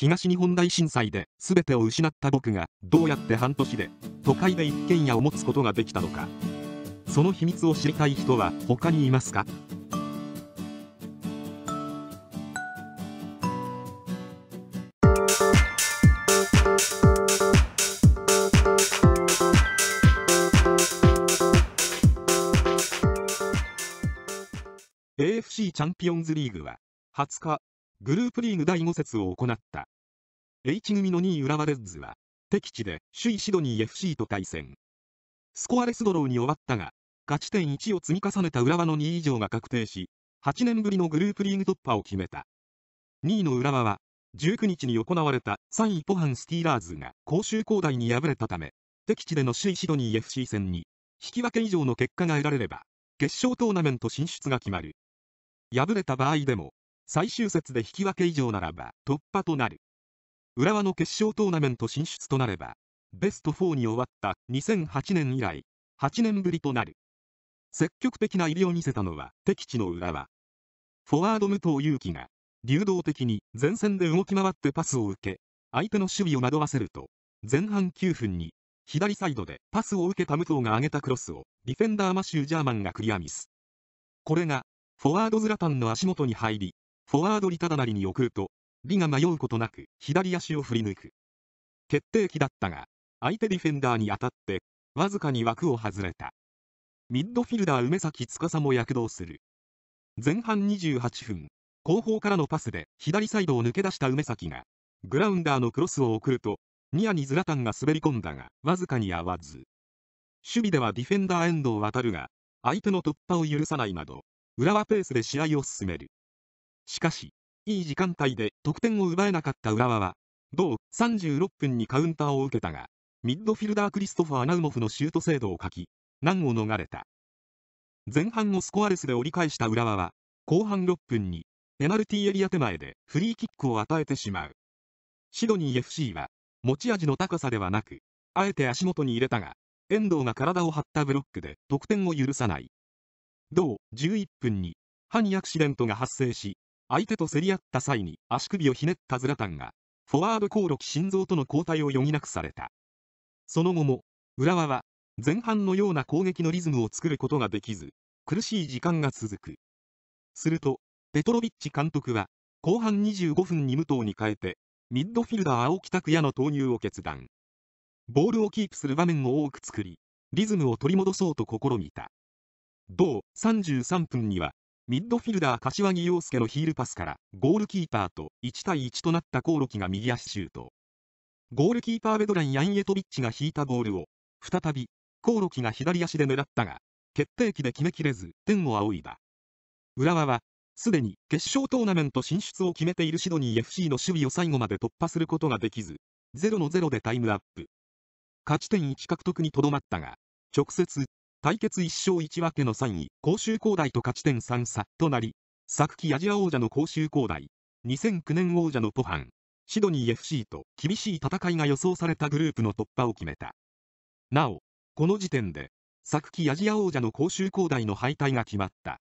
東日本大震災で全てを失った僕がどうやって半年で都会で一軒家を持つことができたのかその秘密を知りたい人は他にいますか AFC チャンピオンズリーグは20日グループリーグ第5節を行った。H 組の2位浦和レッズは、敵地で首位シドニー FC と対戦。スコアレスドローに終わったが、勝ち点1を積み重ねた浦和の2位以上が確定し、8年ぶりのグループリーグ突破を決めた。2位の浦和は、19日に行われた3位ポハンスティーラーズが甲州交代に敗れたため、敵地での首位シドニー FC 戦に、引き分け以上の結果が得られれば、決勝トーナメント進出が決まる。敗れた場合でも、最終節で引き分け以上ならば突破となる。浦和の決勝トーナメント進出となれば、ベスト4に終わった2008年以来、8年ぶりとなる。積極的な入りを見せたのは敵地の浦和。フォワード武藤勇樹が、流動的に前線で動き回ってパスを受け、相手の守備を惑わせると、前半9分に、左サイドでパスを受けた武藤が上げたクロスを、ディフェンダーマシュー・ジャーマンがクリアミス。これが、フォワードズラタンの足元に入り、フォワードリタダなりに送ると、リが迷うことなく左足を振り抜く。決定機だったが、相手ディフェンダーに当たって、わずかに枠を外れた。ミッドフィルダー梅崎司も躍動する。前半28分、後方からのパスで左サイドを抜け出した梅崎が、グラウンダーのクロスを送ると、ニアにズラタンが滑り込んだが、わずかに合わず。守備ではディフェンダー遠藤渡るが、相手の突破を許さないなど、浦和ペースで試合を進める。しかし、いい時間帯で得点を奪えなかった浦和は、同36分にカウンターを受けたが、ミッドフィルダークリストファー・ナウモフのシュート精度を欠き、難を逃れた。前半をスコアレスで折り返した浦和は、後半6分に、ペナルティーエリア手前でフリーキックを与えてしまう。シドニー FC は、持ち味の高さではなく、あえて足元に入れたが、遠藤が体を張ったブロックで得点を許さない。同11分に、歯にアクシデントが発生し、相手と競り合った際に足首をひねったズラタンが、フォワード興梠心臓との交代を余儀なくされた。その後も、浦和は、前半のような攻撃のリズムを作ることができず、苦しい時間が続く。すると、ペトロビッチ監督は、後半25分に武藤に変えて、ミッドフィルダー青木拓也の投入を決断。ボールをキープする場面を多く作り、リズムを取り戻そうと試みた。同33分には、ミッドフィルダー柏木陽介のヒールパスから、ゴールキーパーと1対1となったコオロキが右足シュート。ゴールキーパーベドラン・ヤンエトビッチが引いたボールを、再び、コオロキが左足で狙ったが、決定機で決めきれず、天を仰いだ。浦和は、すでに決勝トーナメント進出を決めているシドニー FC の守備を最後まで突破することができず、0の0でタイムアップ。勝ち点1獲得にとどまったが、直接、対決1勝1分けの3位、甲州高大と勝ち点3差となり、昨季アジア王者の甲州高大、2009年王者のポハン、シドニー FC と厳しい戦いが予想されたグループの突破を決めた。なお、この時点で、昨季アジア王者の甲州高大の敗退が決まった。